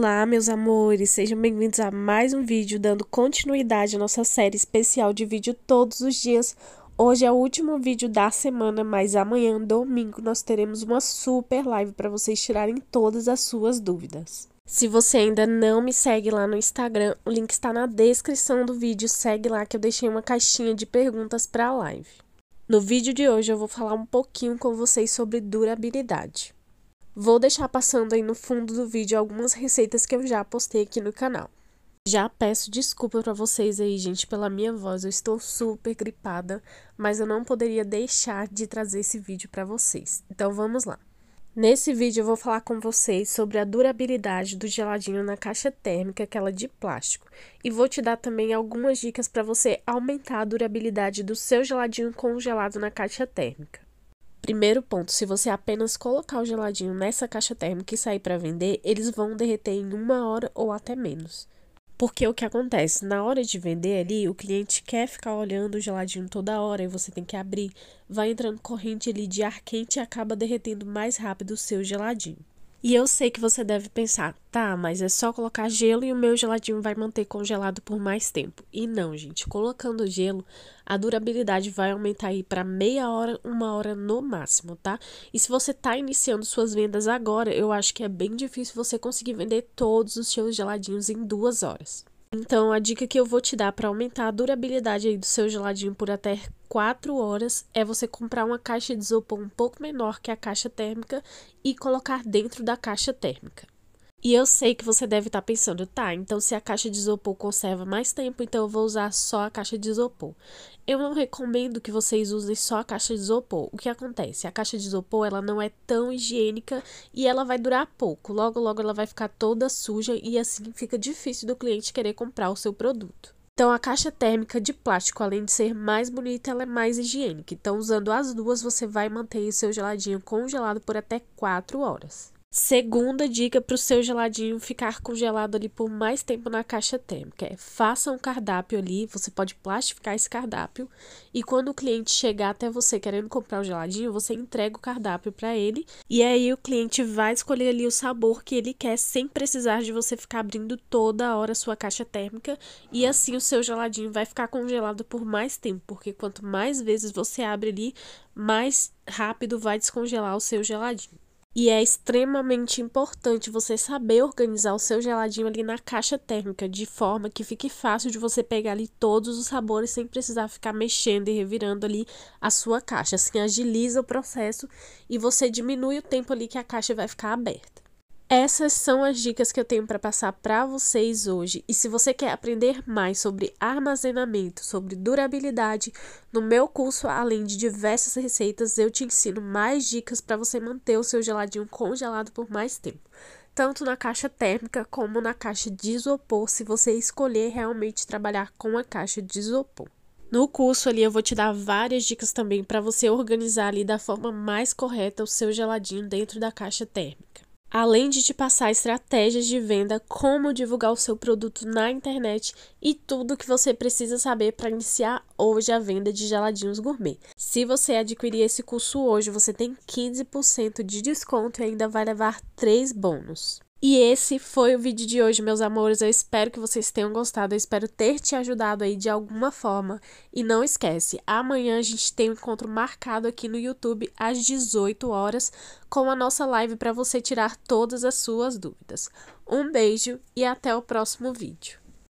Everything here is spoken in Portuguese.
Olá, meus amores! Sejam bem-vindos a mais um vídeo dando continuidade à nossa série especial de vídeo todos os dias. Hoje é o último vídeo da semana, mas amanhã, domingo, nós teremos uma super live para vocês tirarem todas as suas dúvidas. Se você ainda não me segue lá no Instagram, o link está na descrição do vídeo. Segue lá que eu deixei uma caixinha de perguntas para a live. No vídeo de hoje eu vou falar um pouquinho com vocês sobre durabilidade. Vou deixar passando aí no fundo do vídeo algumas receitas que eu já postei aqui no canal. Já peço desculpa para vocês aí, gente, pela minha voz, eu estou super gripada, mas eu não poderia deixar de trazer esse vídeo para vocês. Então vamos lá. Nesse vídeo eu vou falar com vocês sobre a durabilidade do geladinho na caixa térmica, aquela de plástico, e vou te dar também algumas dicas para você aumentar a durabilidade do seu geladinho congelado na caixa térmica. Primeiro ponto, se você apenas colocar o geladinho nessa caixa térmica e sair para vender, eles vão derreter em uma hora ou até menos. Porque o que acontece? Na hora de vender ali, o cliente quer ficar olhando o geladinho toda hora e você tem que abrir. Vai entrando corrente ali de ar quente e acaba derretendo mais rápido o seu geladinho. E eu sei que você deve pensar, tá, mas é só colocar gelo e o meu geladinho vai manter congelado por mais tempo. E não, gente, colocando gelo, a durabilidade vai aumentar aí para meia hora, uma hora no máximo, tá? E se você tá iniciando suas vendas agora, eu acho que é bem difícil você conseguir vender todos os seus geladinhos em duas horas. Então, a dica que eu vou te dar para aumentar a durabilidade do seu geladinho por até 4 horas é você comprar uma caixa de isopor um pouco menor que a caixa térmica e colocar dentro da caixa térmica. E eu sei que você deve estar tá pensando, tá, então se a caixa de isopor conserva mais tempo, então eu vou usar só a caixa de isopor. Eu não recomendo que vocês usem só a caixa de isopor. O que acontece? A caixa de isopor, ela não é tão higiênica e ela vai durar pouco. Logo, logo ela vai ficar toda suja e assim fica difícil do cliente querer comprar o seu produto. Então, a caixa térmica de plástico, além de ser mais bonita, ela é mais higiênica. Então, usando as duas, você vai manter seu geladinho congelado por até 4 horas. Segunda dica para o seu geladinho ficar congelado ali por mais tempo na caixa térmica é faça um cardápio ali, você pode plastificar esse cardápio e quando o cliente chegar até você querendo comprar o geladinho, você entrega o cardápio para ele e aí o cliente vai escolher ali o sabor que ele quer sem precisar de você ficar abrindo toda hora a sua caixa térmica e assim o seu geladinho vai ficar congelado por mais tempo, porque quanto mais vezes você abre ali, mais rápido vai descongelar o seu geladinho. E é extremamente importante você saber organizar o seu geladinho ali na caixa térmica, de forma que fique fácil de você pegar ali todos os sabores sem precisar ficar mexendo e revirando ali a sua caixa. Assim agiliza o processo e você diminui o tempo ali que a caixa vai ficar aberta. Essas são as dicas que eu tenho para passar para vocês hoje. E se você quer aprender mais sobre armazenamento, sobre durabilidade, no meu curso, além de diversas receitas, eu te ensino mais dicas para você manter o seu geladinho congelado por mais tempo. Tanto na caixa térmica como na caixa de isopor, se você escolher realmente trabalhar com a caixa de isopor. No curso ali eu vou te dar várias dicas também para você organizar ali da forma mais correta o seu geladinho dentro da caixa térmica além de te passar estratégias de venda, como divulgar o seu produto na internet e tudo que você precisa saber para iniciar hoje a venda de geladinhos gourmet. Se você adquirir esse curso hoje, você tem 15% de desconto e ainda vai levar 3 bônus. E esse foi o vídeo de hoje, meus amores. Eu espero que vocês tenham gostado. Eu espero ter te ajudado aí de alguma forma. E não esquece, amanhã a gente tem um encontro marcado aqui no YouTube às 18 horas com a nossa live para você tirar todas as suas dúvidas. Um beijo e até o próximo vídeo.